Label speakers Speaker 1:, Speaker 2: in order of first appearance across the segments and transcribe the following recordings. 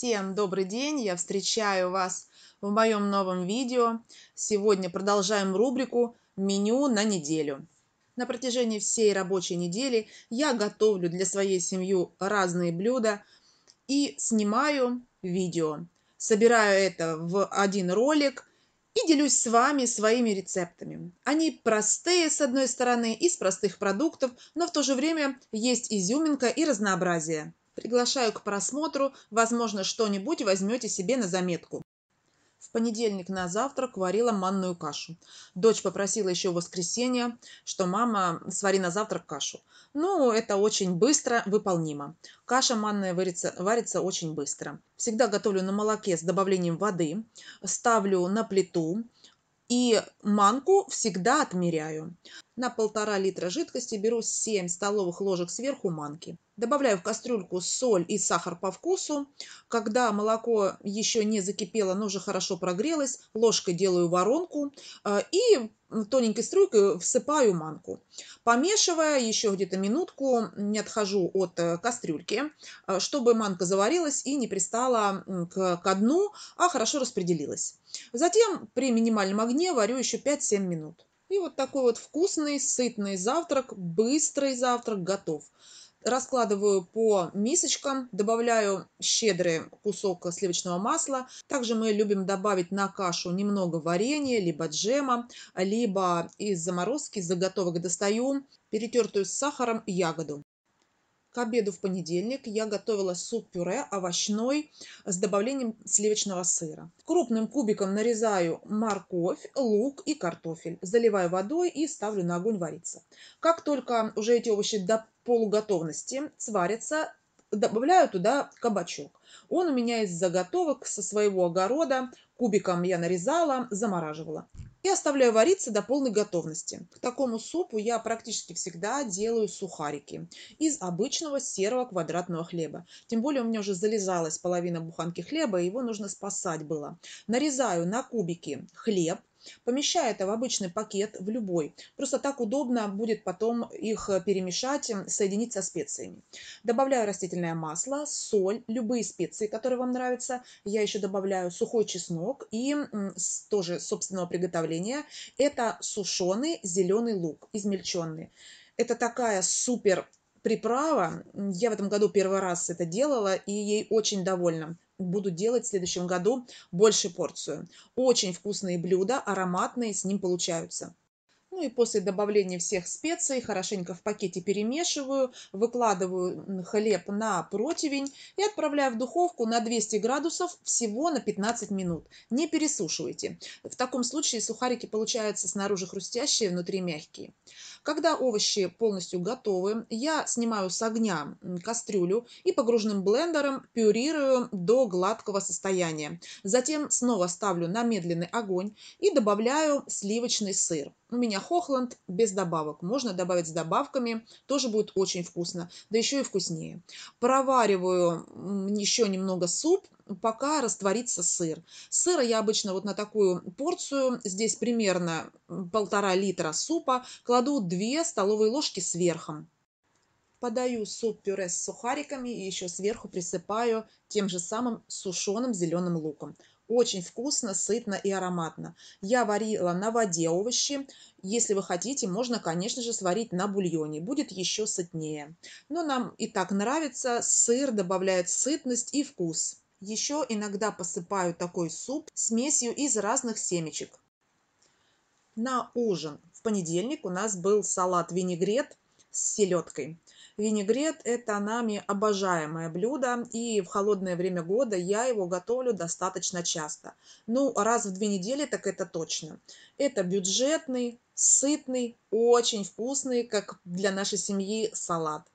Speaker 1: Всем добрый день, я встречаю вас в моем новом видео. Сегодня продолжаем рубрику «Меню на неделю». На протяжении всей рабочей недели я готовлю для своей семьи разные блюда и снимаю видео. Собираю это в один ролик и делюсь с вами своими рецептами. Они простые с одной стороны, из простых продуктов, но в то же время есть изюминка и разнообразие. Приглашаю к просмотру, возможно, что-нибудь возьмете себе на заметку. В понедельник на завтрак варила манную кашу. Дочь попросила еще в воскресенье, что мама свари на завтрак кашу. Ну, это очень быстро выполнимо. Каша манная варится, варится очень быстро. Всегда готовлю на молоке с добавлением воды, ставлю на плиту, и манку всегда отмеряю. На полтора литра жидкости беру 7 столовых ложек сверху манки. Добавляю в кастрюльку соль и сахар по вкусу. Когда молоко еще не закипело, но уже хорошо прогрелось, ложкой делаю воронку э, и тоненькой струйкой всыпаю манку. Помешивая еще где-то минутку, не отхожу от э, кастрюльки, э, чтобы манка заварилась и не пристала к, к дну, а хорошо распределилась. Затем при минимальном огне варю еще 5-7 минут. И вот такой вот вкусный, сытный завтрак, быстрый завтрак готов. Раскладываю по мисочкам, добавляю щедрый кусок сливочного масла. Также мы любим добавить на кашу немного варенья, либо джема, либо из заморозки, из заготовок достаю перетертую с сахаром ягоду. К обеду в понедельник я готовила суп-пюре овощной с добавлением сливочного сыра. Крупным кубиком нарезаю морковь, лук и картофель. Заливаю водой и ставлю на огонь вариться. Как только уже эти овощи до полуготовности сварится, добавляю туда кабачок. Он у меня из заготовок со своего огорода, кубиком я нарезала, замораживала. И оставляю вариться до полной готовности. К такому супу я практически всегда делаю сухарики из обычного серого квадратного хлеба. Тем более у меня уже залезалась половина буханки хлеба, и его нужно спасать было. Нарезаю на кубики хлеб, Помещаю это в обычный пакет, в любой. Просто так удобно будет потом их э, перемешать, эм, соединить со специями. Добавляю растительное масло, соль, любые специи, которые вам нравятся. Я еще добавляю сухой чеснок и тоже собственного приготовления. Это сушеный зеленый лук, измельченный. Это такая супер приправа. Я в этом году первый раз это делала, и ей очень довольна буду делать в следующем году больше порцию. Очень вкусные блюда, ароматные с ним получаются. Ну и после добавления всех специй хорошенько в пакете перемешиваю, выкладываю хлеб на противень и отправляю в духовку на 200 градусов всего на 15 минут. Не пересушивайте. В таком случае сухарики получаются снаружи хрустящие, внутри мягкие. Когда овощи полностью готовы, я снимаю с огня кастрюлю и погружным блендером пюрирую до гладкого состояния. Затем снова ставлю на медленный огонь и добавляю сливочный сыр. У меня хохланд без добавок. Можно добавить с добавками, тоже будет очень вкусно, да еще и вкуснее. Провариваю еще немного суп пока растворится сыр. Сыра я обычно вот на такую порцию, здесь примерно полтора литра супа, кладу 2 столовые ложки сверху. Подаю суп-пюре с сухариками и еще сверху присыпаю тем же самым сушеным зеленым луком. Очень вкусно, сытно и ароматно. Я варила на воде овощи. Если вы хотите, можно, конечно же, сварить на бульоне. Будет еще сытнее. Но нам и так нравится. Сыр добавляет сытность и вкус. Еще иногда посыпаю такой суп смесью из разных семечек. На ужин в понедельник у нас был салат винегрет с селедкой. Винегрет – это нами обожаемое блюдо, и в холодное время года я его готовлю достаточно часто. Ну, раз в две недели, так это точно. Это бюджетный, сытный, очень вкусный, как для нашей семьи, салат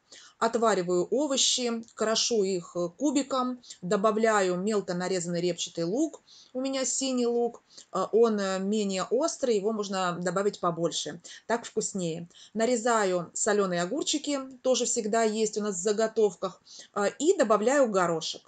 Speaker 1: отвариваю овощи, крошу их э, кубиком, добавляю мелко нарезанный репчатый лук. У меня синий лук, э, он э, менее острый, его можно добавить побольше, так вкуснее. Нарезаю соленые огурчики, тоже всегда есть у нас в заготовках, и добавляю горошек.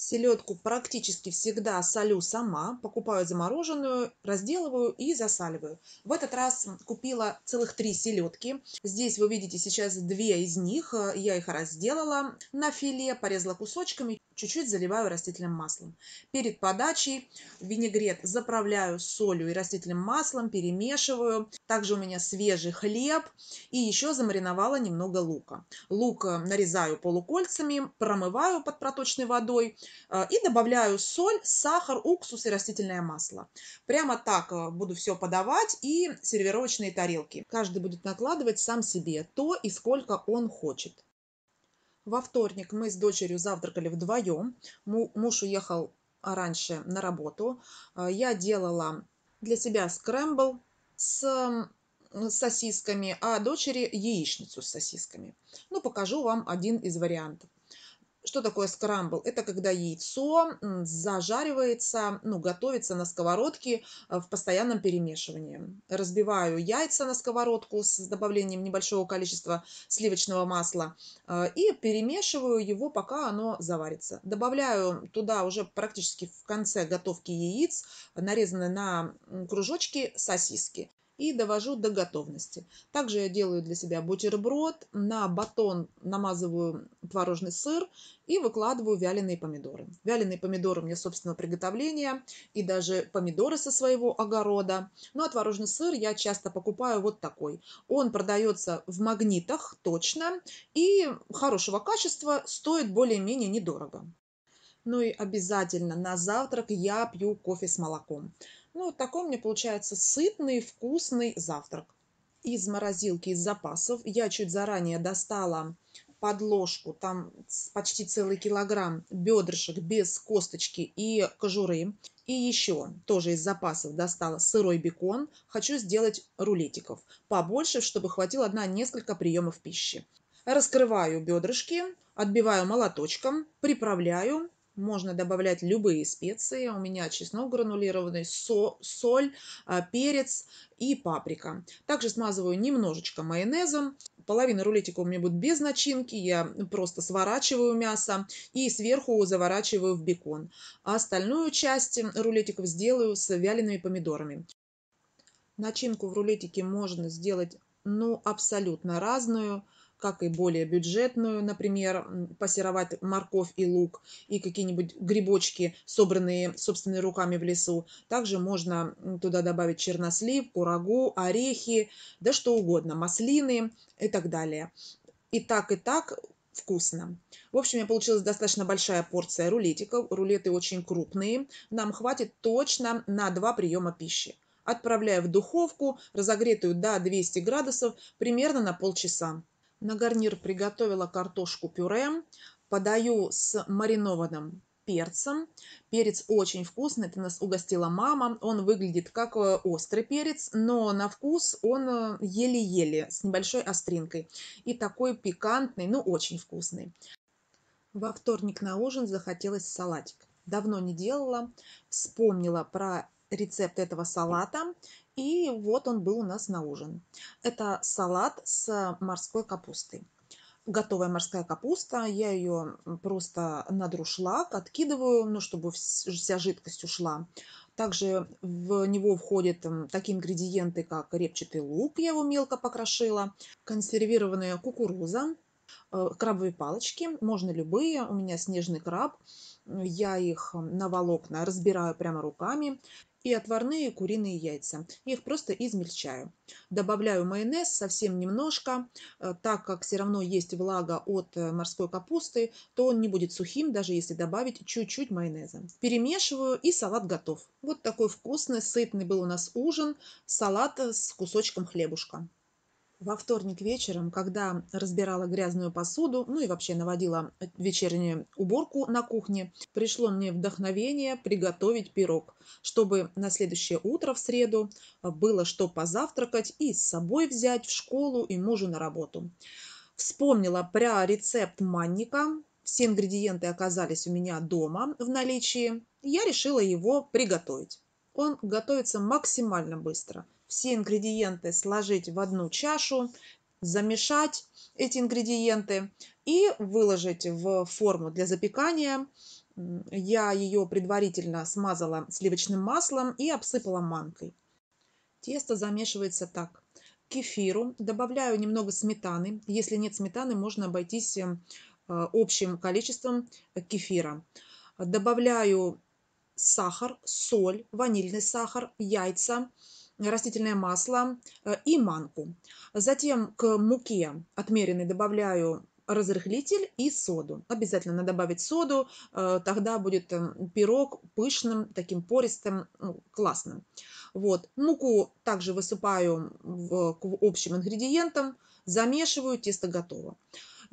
Speaker 1: Селедку практически всегда солю сама, покупаю замороженную, разделываю и засаливаю. В этот раз купила целых три селедки. Здесь вы видите сейчас две из них, я их разделала на филе, порезала кусочками чуть-чуть заливаю растительным маслом. Перед подачей винегрет заправляю солью и растительным маслом, перемешиваю. Также у меня свежий хлеб и еще замариновала немного лука. Лук э, нарезаю полукольцами, промываю под проточной водой э, и добавляю соль, сахар, уксус и растительное масло. Прямо так э, буду все подавать и сервировочные тарелки. Каждый будет накладывать сам себе то и сколько он хочет. Во вторник мы с дочерью завтракали вдвоем. Муж уехал а, раньше на работу. А, я делала для себя скрэмбл с сосисками, а дочери яичницу с сосисками. Ну, покажу вам один из вариантов. Что такое скрамбл? Это когда яйцо зажаривается, ну, готовится на сковородке э, в постоянном перемешивании. Разбиваю яйца на сковородку с добавлением небольшого количества сливочного масла э, и перемешиваю его, пока оно заварится. Добавляю туда уже практически в конце готовки яиц, нарезанные на кружочки сосиски и довожу до готовности. Также я делаю для себя бутерброд, на батон намазываю творожный сыр и выкладываю вяленые помидоры. Вяленые помидоры у меня собственного приготовления и даже помидоры со своего огорода. Ну а творожный сыр я часто покупаю вот такой. Он продается в магнитах точно и хорошего качества, стоит более-менее недорого. Ну и обязательно на завтрак я пью кофе с молоком. Ну, вот такой у меня получается сытный, вкусный завтрак. Из морозилки, из запасов я чуть заранее достала подложку, там почти целый килограмм бедрышек без косточки и кожуры. И еще тоже из запасов достала сырой бекон. Хочу сделать рулетиков побольше, чтобы хватило на несколько приемов пищи. Раскрываю бедрышки, отбиваю молоточком, приправляю можно добавлять любые специи. У меня чеснок гранулированный, со, соль, а, перец и паприка. Также смазываю немножечко майонезом. Половина рулетика у меня будет без начинки. Я просто сворачиваю мясо и сверху заворачиваю в бекон. А остальную часть рулетиков сделаю с вялеными помидорами. Начинку в рулетике можно сделать ну, абсолютно разную – как и более бюджетную, например, пассеровать морковь и лук и какие-нибудь грибочки, собранные собственными руками в лесу. Также можно туда добавить чернослив, курагу, орехи, да что угодно, маслины и так далее. И так, и так вкусно. В общем, у меня получилась достаточно большая порция рулетиков. Рулеты очень крупные. Нам хватит точно на два приема пищи. Отправляю в духовку, разогретую до 200 градусов, примерно на полчаса. На гарнир приготовила картошку пюре. Подаю с маринованным перцем. Перец очень вкусный, это нас угостила мама. Он выглядит как э, острый перец, но на вкус он э, еле-еле, с небольшой остринкой. И такой пикантный, но очень вкусный. Во вторник на ужин захотелось салатик. Давно не делала, вспомнила про рецепт этого салата и вот он был у нас на ужин. Это салат с морской капустой. Готовая морская капуста, я ее просто на друшлаг откидываю, ну, чтобы вся жидкость ушла. Также в него входят такие ингредиенты, как репчатый лук, я его мелко покрошила, консервированная кукуруза, э, крабовые палочки, можно любые, у меня снежный краб, я их на волокна разбираю прямо руками и отварные куриные яйца. их просто измельчаю. Добавляю майонез совсем немножко, э, так как все равно есть влага от э, морской капусты, то он не будет сухим, даже если добавить чуть-чуть майонеза. Перемешиваю и салат готов. Вот такой вкусный, сытный был у нас ужин, салат э, с кусочком хлебушка. Во вторник вечером, когда разбирала грязную посуду, ну и вообще наводила вечернюю уборку на кухне, пришло мне вдохновение приготовить пирог, чтобы на следующее утро в среду было что позавтракать и с собой взять в школу и мужу на работу. Вспомнила про рецепт манника. Все ингредиенты оказались у меня дома в наличии. Я решила его приготовить. Он готовится максимально быстро. Все ингредиенты сложить в одну чашу, замешать эти ингредиенты и выложить в форму для запекания. Я ее предварительно смазала сливочным маслом и обсыпала манкой. Тесто замешивается так. К кефиру добавляю немного сметаны. Если нет сметаны, можно обойтись э, общим количеством кефира. Добавляю сахар, соль, ванильный сахар, яйца, растительное масло э, и манку. Затем к муке отмеренной добавляю разрыхлитель и соду. Обязательно надо добавить соду, э, тогда будет э, пирог пышным, таким пористым, ну, классным. Вот. Муку также высыпаю к общим ингредиентам, замешиваю, тесто готово.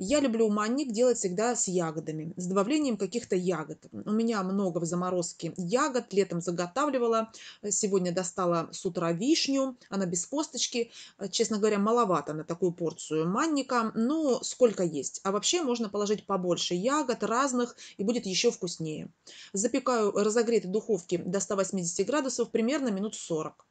Speaker 1: Я люблю манник делать всегда с ягодами, с добавлением каких-то ягод. У меня много в заморозке ягод, летом заготавливала. Э, сегодня достала с утра вишню, она без косточки. Э, честно говоря, маловато на такую порцию манника, но сколько есть. А вообще можно положить побольше ягод разных, и будет еще вкуснее. Запекаю разогретой духовке до 180 градусов примерно минут 40.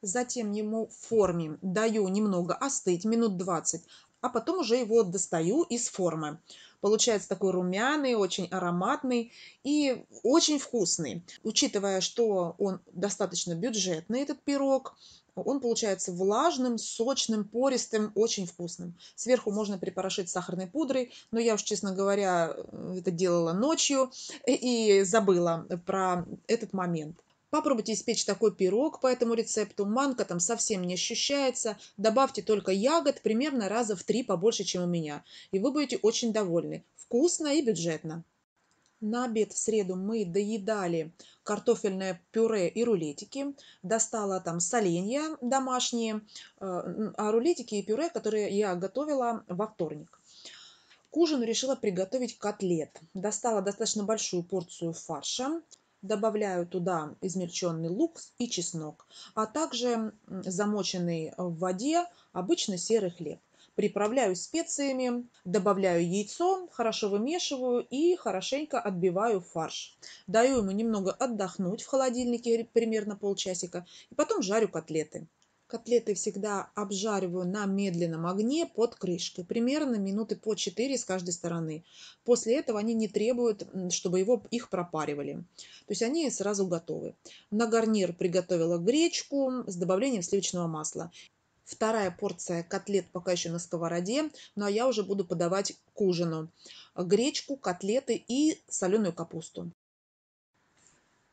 Speaker 1: Затем ему в форме даю немного остыть, минут 20, а потом уже его достаю из формы. Получается такой румяный, очень ароматный и очень вкусный. Учитывая, что он достаточно бюджетный, этот пирог, он получается влажным, сочным, пористым, очень вкусным. Сверху можно припорошить сахарной пудрой, но я уж, честно говоря, э, это делала ночью и забыла про этот момент. Попробуйте испечь такой пирог по этому рецепту. Манка там совсем не ощущается. Добавьте только ягод примерно раза в три побольше, чем у меня. И вы будете очень довольны. Вкусно и бюджетно. На обед в среду мы доедали картофельное пюре и рулетики. Достала там соленья домашние, э, а рулетики и пюре, которые я готовила во вторник. К ужину решила приготовить котлет. Достала достаточно большую порцию фарша, Добавляю туда измельченный лук и чеснок, а также замоченный в воде обычный серый хлеб. Приправляю специями, добавляю яйцо, хорошо вымешиваю и хорошенько отбиваю фарш. Даю ему немного отдохнуть в холодильнике примерно полчасика и потом жарю котлеты. Котлеты всегда обжариваю на медленном огне под крышкой, примерно минуты по 4 с каждой стороны. После этого они не требуют, чтобы его, их пропаривали. То есть они сразу готовы. На гарнир приготовила гречку с добавлением сливочного масла. Вторая порция котлет пока еще на сковороде, но ну, а я уже буду подавать к ужину гречку, котлеты и соленую капусту.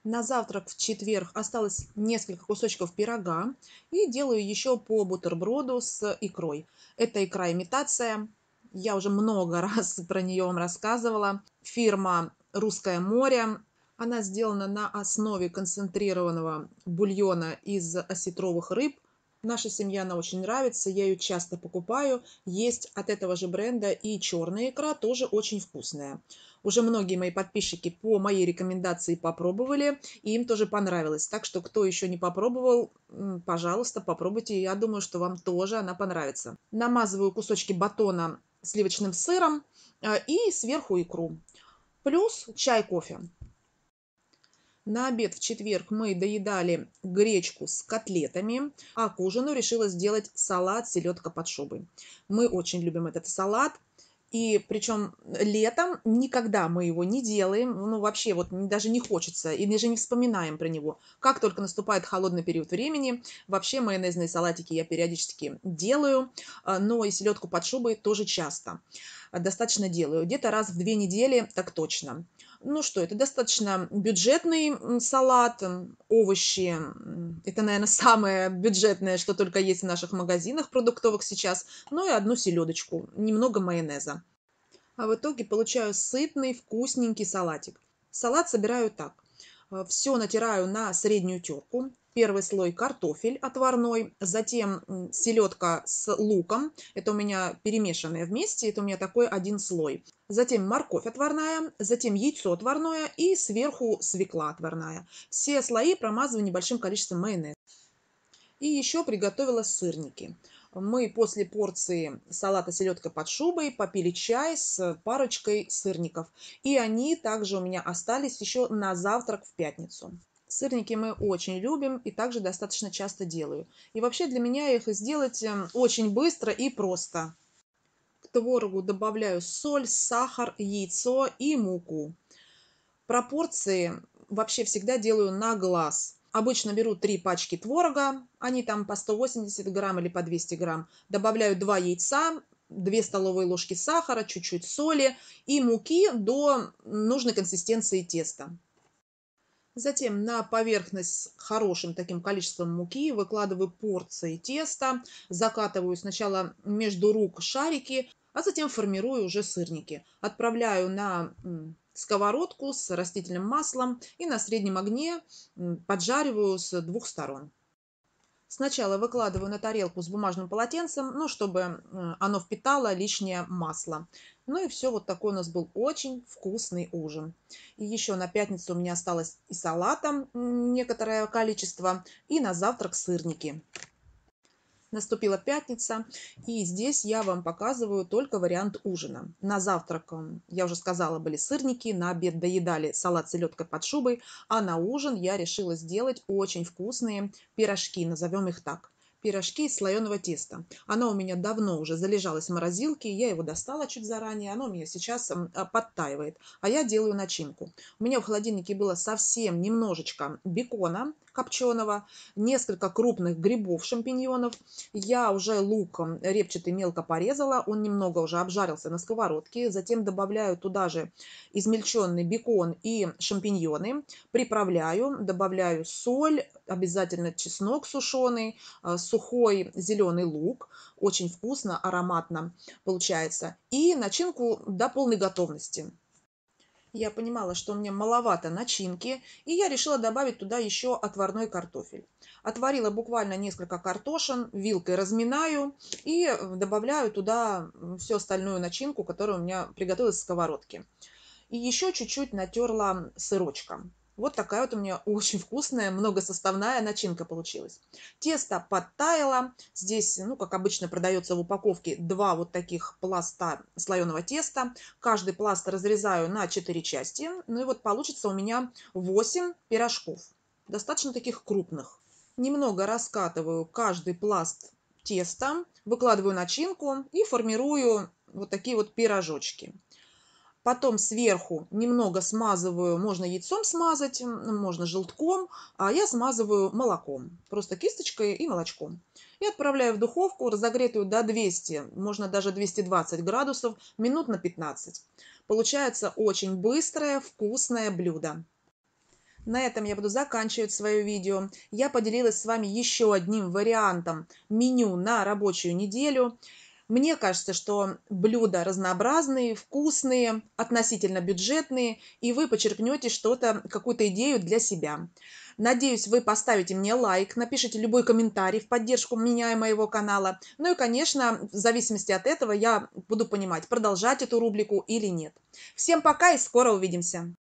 Speaker 1: На завтрак в четверг осталось несколько кусочков пирога и делаю еще по бутерброду с икрой. Это икра имитация. Я уже много раз про нее вам рассказывала. Фирма «Русское море». Она сделана на основе концентрированного бульона из осетровых рыб – Наша семья, она очень нравится, я ее часто покупаю. Есть от этого же бренда и черная икра, тоже очень вкусная. Уже многие мои подписчики по моей рекомендации попробовали, и им тоже понравилось. Так что, кто еще не попробовал, пожалуйста, попробуйте. Я думаю, что вам тоже она понравится. Намазываю кусочки батона сливочным сыром э, и сверху икру. Плюс чай, кофе. На обед в четверг мы доедали гречку с котлетами, а к ужину решила сделать салат селедка под шубой. Мы очень любим этот салат. И причем летом никогда мы его не делаем, ну вообще вот даже не хочется, и даже не вспоминаем про него. Как только наступает холодный период времени, вообще майонезные салатики я периодически делаю, а, но и селедку под шубой тоже часто достаточно делаю, где-то раз в две недели, так точно. Ну что, это достаточно бюджетный салат, овощи. Это, наверное, самое бюджетное, что только есть в наших магазинах продуктовых сейчас. Ну и одну селедочку, немного майонеза. А в итоге получаю сытный, вкусненький салатик. Салат собираю так. Э, Все натираю на среднюю терку. Первый слой картофель отварной, затем селедка с луком. Это у меня перемешанное вместе, это у меня такой один слой. Затем морковь отварная, затем яйцо отварное и сверху свекла отварная. Все слои промазываю небольшим количеством майонеза. И еще приготовила сырники. Мы после порции салата селедка под шубой попили чай с парочкой сырников. И они также у меня остались еще на завтрак в пятницу. Сырники мы очень любим и также достаточно часто делаю. И вообще для меня их сделать эм, очень быстро и просто. К творогу добавляю соль, сахар, яйцо и муку. Пропорции вообще всегда делаю на глаз. Обычно беру 3 пачки творога, они там по 180 грамм или по 200 грамм. Добавляю 2 яйца, 2 столовые ложки сахара, чуть-чуть соли и муки до нужной консистенции теста. Затем на поверхность с хорошим таким количеством муки выкладываю порции теста, закатываю сначала между рук шарики, а затем формирую уже сырники. Отправляю на сковородку с растительным маслом и на среднем огне поджариваю с двух сторон. Сначала выкладываю на тарелку с бумажным полотенцем, ну, чтобы оно впитало лишнее масло. Ну и все, вот такой у нас был очень вкусный ужин. И еще на пятницу у меня осталось и салата некоторое количество, и на завтрак сырники. Наступила пятница, и здесь я вам показываю только вариант ужина. На завтрак, я уже сказала, были сырники, на обед доедали салат с селедкой под шубой, а на ужин я решила сделать очень вкусные пирожки, назовем их так пирожки из слоеного теста. Оно у меня давно уже залежалось в морозилке, я его достала чуть заранее, оно у меня сейчас а, подтаивает. А я делаю начинку. У меня в холодильнике было совсем немножечко бекона – копченого, несколько крупных грибов, шампиньонов. Я уже лук репчатый мелко порезала, он немного уже обжарился на сковородке. Затем добавляю туда же измельченный бекон и шампиньоны, приправляю, добавляю соль, обязательно чеснок сушеный, э, сухой зеленый лук. Очень вкусно, ароматно получается. И начинку до полной готовности. Я понимала, что мне маловато начинки, и я решила добавить туда еще отварной картофель. Отварила буквально несколько картошин, вилкой разминаю и э, добавляю туда всю остальную начинку, которая у меня приготовилась в сковородке. И еще чуть-чуть натерла сырочком. Вот такая вот у меня очень вкусная, многосоставная начинка получилась. Тесто подтаяло. Здесь, ну, как обычно, продается в упаковке два вот таких пласта слоеного теста. Каждый пласт разрезаю на 4 части. Ну и вот получится у меня 8 пирожков. Достаточно таких крупных. Немного раскатываю каждый пласт теста, выкладываю начинку и формирую вот такие вот пирожочки. Потом сверху немного смазываю, можно яйцом смазать, ну, можно желтком, а я смазываю молоком, просто кисточкой и молочком. И отправляю в духовку, разогретую до 200, можно даже 220 градусов, минут на 15. Получается очень быстрое, вкусное блюдо. На этом я буду заканчивать свое видео. Я поделилась с вами еще одним вариантом меню на рабочую неделю. Мне кажется, что блюда разнообразные, вкусные, относительно бюджетные, и вы подчеркнете что-то, какую-то идею для себя. Надеюсь, вы поставите мне лайк, напишите любой комментарий в поддержку меня и моего канала. Ну и, конечно, в зависимости от этого я буду понимать, продолжать эту рубрику или нет. Всем пока и скоро увидимся!